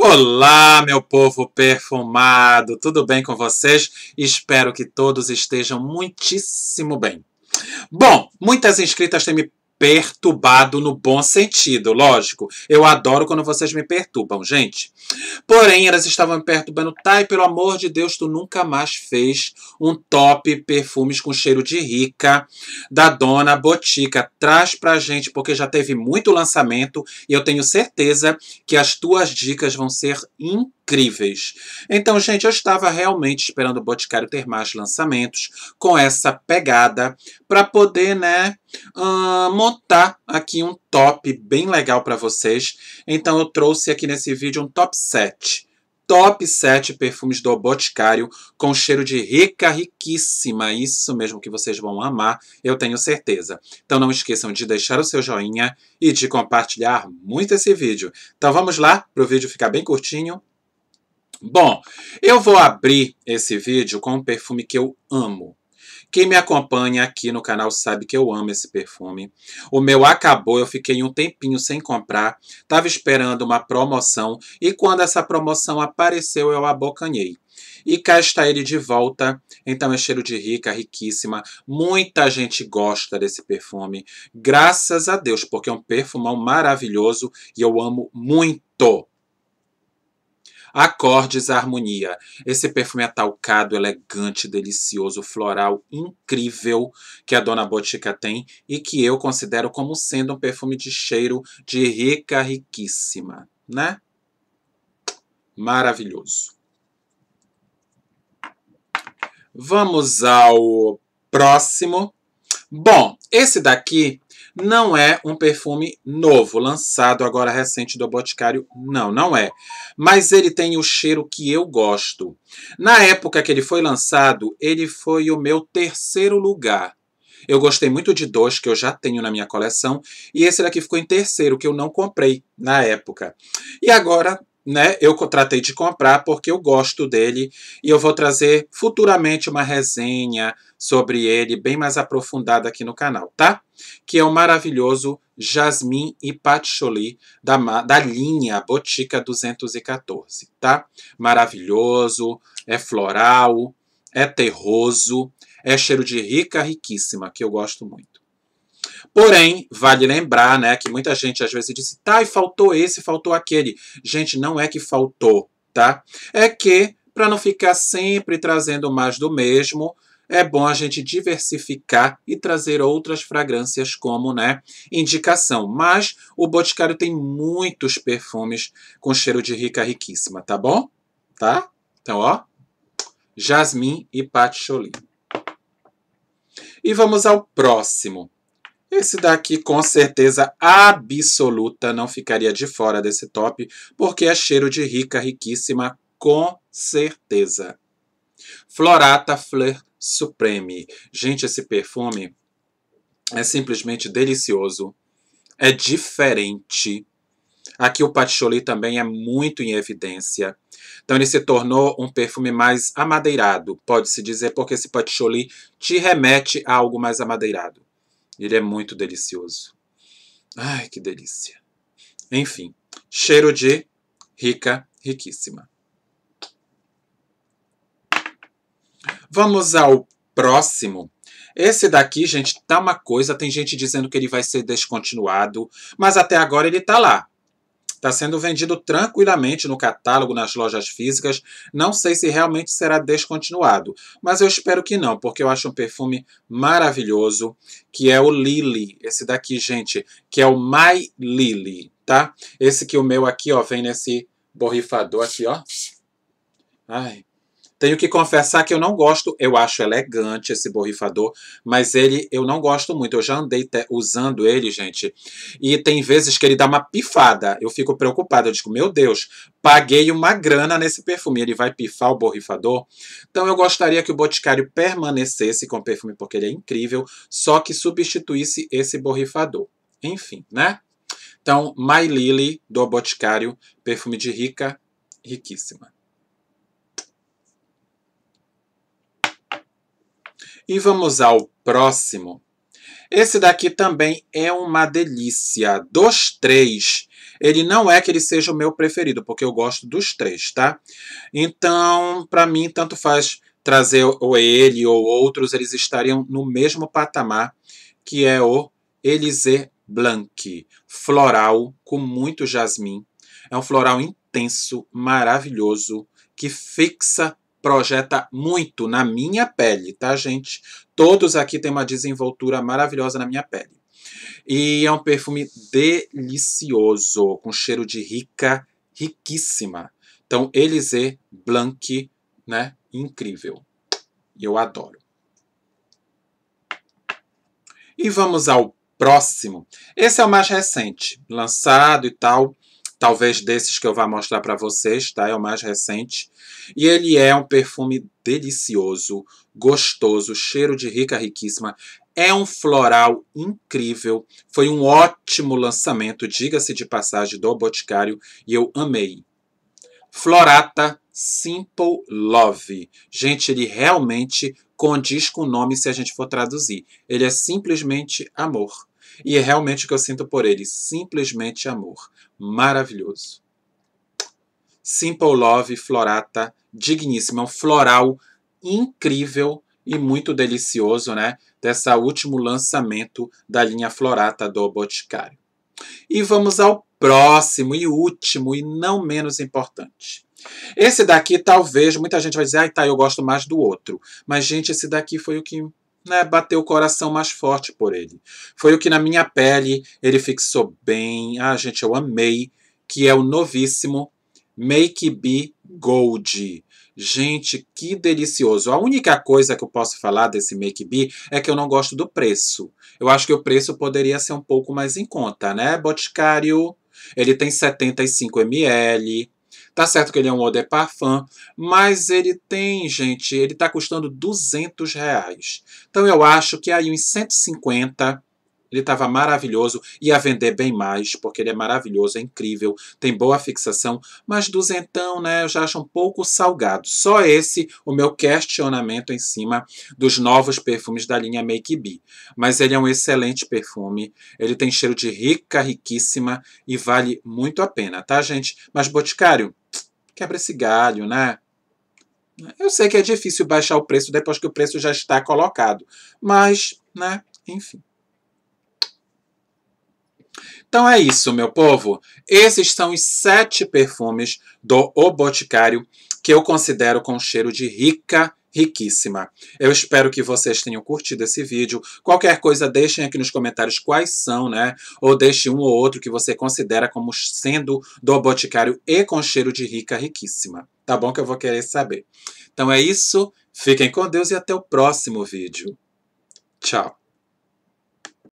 Olá, meu povo perfumado, tudo bem com vocês? Espero que todos estejam muitíssimo bem. Bom, muitas inscritas têm me perturbado no bom sentido, lógico. Eu adoro quando vocês me perturbam, gente. Porém, elas estavam me perturbando. Thay, pelo amor de Deus, tu nunca mais fez um top perfumes com cheiro de rica da dona Botica. Traz pra gente, porque já teve muito lançamento e eu tenho certeza que as tuas dicas vão ser incríveis incríveis. Então, gente, eu estava realmente esperando o Boticário ter mais lançamentos com essa pegada para poder, né, uh, montar aqui um top bem legal para vocês. Então, eu trouxe aqui nesse vídeo um top 7 top 7 perfumes do Boticário com cheiro de rica, riquíssima. Isso mesmo que vocês vão amar, eu tenho certeza. Então não esqueçam de deixar o seu joinha e de compartilhar muito esse vídeo. Então vamos lá, para o vídeo ficar bem curtinho. Bom, eu vou abrir esse vídeo com um perfume que eu amo. Quem me acompanha aqui no canal sabe que eu amo esse perfume. O meu acabou, eu fiquei um tempinho sem comprar, estava esperando uma promoção e quando essa promoção apareceu eu abocanhei. E cá está ele de volta. Então é cheiro de rica, riquíssima. Muita gente gosta desse perfume. Graças a Deus, porque é um perfumão maravilhoso e eu amo muito. Acordes Harmonia. Esse perfume atalcado, é elegante, delicioso, floral, incrível que a Dona Botica tem e que eu considero como sendo um perfume de cheiro de rica, riquíssima, né? Maravilhoso. Vamos ao próximo Bom, esse daqui não é um perfume novo, lançado agora recente do Boticário. Não, não é. Mas ele tem o cheiro que eu gosto. Na época que ele foi lançado, ele foi o meu terceiro lugar. Eu gostei muito de dois que eu já tenho na minha coleção e esse daqui ficou em terceiro, que eu não comprei na época. E agora né, eu tratei de comprar porque eu gosto dele e eu vou trazer futuramente uma resenha sobre ele bem mais aprofundada aqui no canal, tá? Que é o maravilhoso Jasmin e Patchouli da, da linha Botica 214, tá? Maravilhoso, é floral, é terroso, é cheiro de rica riquíssima, que eu gosto muito. Porém, vale lembrar, né, que muita gente às vezes disse, tá, e faltou esse, faltou aquele. Gente, não é que faltou, tá? É que, para não ficar sempre trazendo mais do mesmo, é bom a gente diversificar e trazer outras fragrâncias como né, indicação. Mas o Boticário tem muitos perfumes com cheiro de rica riquíssima, tá bom? Tá? Então, ó, jasmim e patchouli. E vamos ao próximo. Esse daqui, com certeza absoluta, não ficaria de fora desse top, porque é cheiro de rica, riquíssima, com certeza. Florata Fleur Supreme. Gente, esse perfume é simplesmente delicioso. É diferente. Aqui o patchouli também é muito em evidência. Então ele se tornou um perfume mais amadeirado, pode-se dizer, porque esse patchouli te remete a algo mais amadeirado. Ele é muito delicioso. Ai, que delícia. Enfim, cheiro de rica, riquíssima. Vamos ao próximo. Esse daqui, gente, tá uma coisa. Tem gente dizendo que ele vai ser descontinuado, mas até agora ele tá lá. Está sendo vendido tranquilamente no catálogo nas lojas físicas. Não sei se realmente será descontinuado, mas eu espero que não, porque eu acho um perfume maravilhoso, que é o Lily. Esse daqui, gente, que é o My Lily, tá? Esse que o meu aqui, ó, vem nesse borrifador aqui, ó. Ai, tenho que confessar que eu não gosto, eu acho elegante esse borrifador, mas ele eu não gosto muito. Eu já andei usando ele, gente, e tem vezes que ele dá uma pifada. Eu fico preocupado, eu digo, meu Deus, paguei uma grana nesse perfume, ele vai pifar o borrifador? Então eu gostaria que o Boticário permanecesse com o perfume, porque ele é incrível, só que substituísse esse borrifador. Enfim, né? Então, My Lily, do Boticário, perfume de rica, riquíssima. E vamos ao próximo. Esse daqui também é uma delícia. Dos três. Ele não é que ele seja o meu preferido, porque eu gosto dos três, tá? Então, para mim, tanto faz trazer ou ele ou outros, eles estariam no mesmo patamar, que é o Elysée Blanc, floral com muito jasmim. É um floral intenso, maravilhoso, que fixa projeta muito na minha pele, tá, gente? Todos aqui têm uma desenvoltura maravilhosa na minha pele. E é um perfume delicioso, com cheiro de rica, riquíssima. Então, Elise Blanc, né? Incrível. Eu adoro. E vamos ao próximo. Esse é o mais recente, lançado e tal. Talvez desses que eu vá mostrar para vocês, tá? É o mais recente. E ele é um perfume delicioso, gostoso, cheiro de rica riquíssima. É um floral incrível. Foi um ótimo lançamento, diga-se de passagem, do Boticário e eu amei. Florata Simple Love. Gente, ele realmente condiz com o nome se a gente for traduzir. Ele é simplesmente amor. E é realmente o que eu sinto por ele, simplesmente amor. Maravilhoso. Simple Love Florata, digníssima, é um floral incrível e muito delicioso, né? Dessa último lançamento da linha Florata do Boticário. E vamos ao próximo e último e não menos importante. Esse daqui, talvez, muita gente vai dizer, ai tá, eu gosto mais do outro. Mas, gente, esse daqui foi o que né, o coração mais forte por ele. Foi o que na minha pele ele fixou bem. Ah, gente, eu amei. Que é o novíssimo Make Be Gold. Gente, que delicioso. A única coisa que eu posso falar desse Make Be é que eu não gosto do preço. Eu acho que o preço poderia ser um pouco mais em conta, né, Boticário? Ele tem 75 ml, Tá certo que ele é um Eau de Parfum, mas ele tem, gente, ele tá custando 200 reais. Então eu acho que aí uns 150 ele estava maravilhoso, ia vender bem mais, porque ele é maravilhoso, é incrível, tem boa fixação, mas duzentão, né, eu já acho um pouco salgado. Só esse o meu questionamento em cima dos novos perfumes da linha Make Be. Mas ele é um excelente perfume, ele tem cheiro de rica, riquíssima e vale muito a pena, tá, gente? Mas Boticário, quebra esse galho, né? Eu sei que é difícil baixar o preço depois que o preço já está colocado, mas, né, enfim. Então é isso, meu povo. Esses são os sete perfumes do O Boticário que eu considero com cheiro de rica riquíssima. Eu espero que vocês tenham curtido esse vídeo. Qualquer coisa, deixem aqui nos comentários quais são, né? Ou deixe um ou outro que você considera como sendo do Boticário e com cheiro de rica riquíssima. Tá bom que eu vou querer saber. Então é isso. Fiquem com Deus e até o próximo vídeo. Tchau.